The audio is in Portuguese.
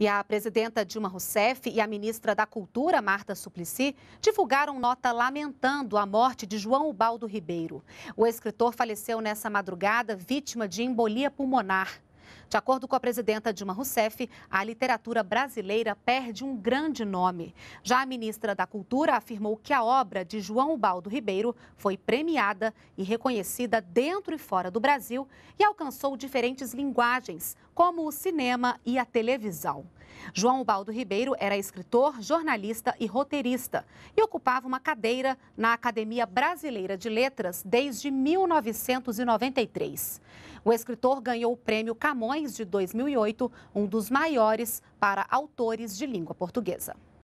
E a presidenta Dilma Rousseff e a ministra da Cultura, Marta Suplicy, divulgaram nota lamentando a morte de João Ubaldo Ribeiro. O escritor faleceu nessa madrugada, vítima de embolia pulmonar. De acordo com a presidenta Dilma Rousseff, a literatura brasileira perde um grande nome. Já a ministra da Cultura afirmou que a obra de João Baldo Ribeiro foi premiada e reconhecida dentro e fora do Brasil e alcançou diferentes linguagens, como o cinema e a televisão. João Baldo Ribeiro era escritor, jornalista e roteirista e ocupava uma cadeira na Academia Brasileira de Letras desde 1993. O escritor ganhou o prêmio Camões desde 2008, um dos maiores para autores de língua portuguesa.